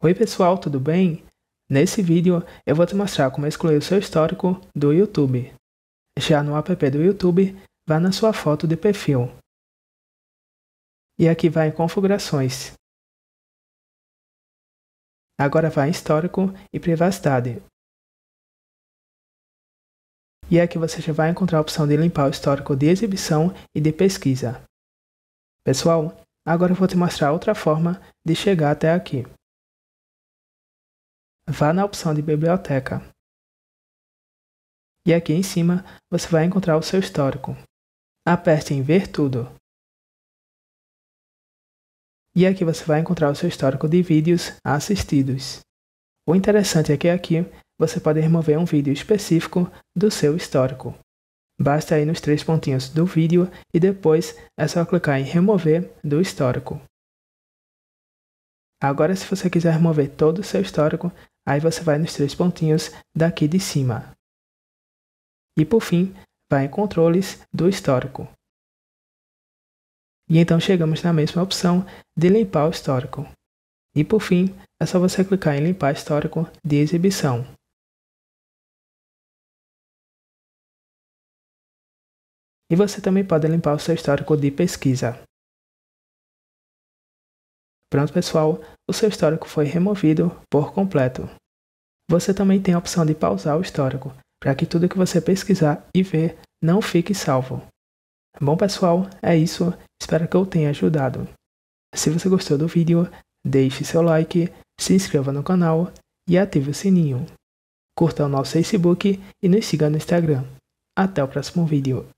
Oi pessoal, tudo bem? Nesse vídeo eu vou te mostrar como excluir o seu histórico do YouTube. Já no app do YouTube, vá na sua foto de perfil. E aqui vai em configurações. Agora vai em histórico e privacidade. E aqui você já vai encontrar a opção de limpar o histórico de exibição e de pesquisa. Pessoal, agora eu vou te mostrar outra forma de chegar até aqui vá na opção de biblioteca. E aqui em cima você vai encontrar o seu histórico. Aperte em ver tudo. E aqui você vai encontrar o seu histórico de vídeos assistidos. O interessante é que aqui você pode remover um vídeo específico do seu histórico. Basta ir nos três pontinhos do vídeo e depois é só clicar em remover do histórico. Agora, se você quiser remover todo o seu histórico, Aí você vai nos três pontinhos daqui de cima. E por fim, vai em controles do histórico. E então chegamos na mesma opção de limpar o histórico. E por fim, é só você clicar em limpar histórico de exibição. E você também pode limpar o seu histórico de pesquisa. Pronto, pessoal, o seu histórico foi removido por completo. Você também tem a opção de pausar o histórico, para que tudo que você pesquisar e ver não fique salvo. Bom pessoal, é isso, espero que eu tenha ajudado. Se você gostou do vídeo, deixe seu like, se inscreva no canal e ative o sininho. Curta o nosso Facebook e nos siga no Instagram. Até o próximo vídeo.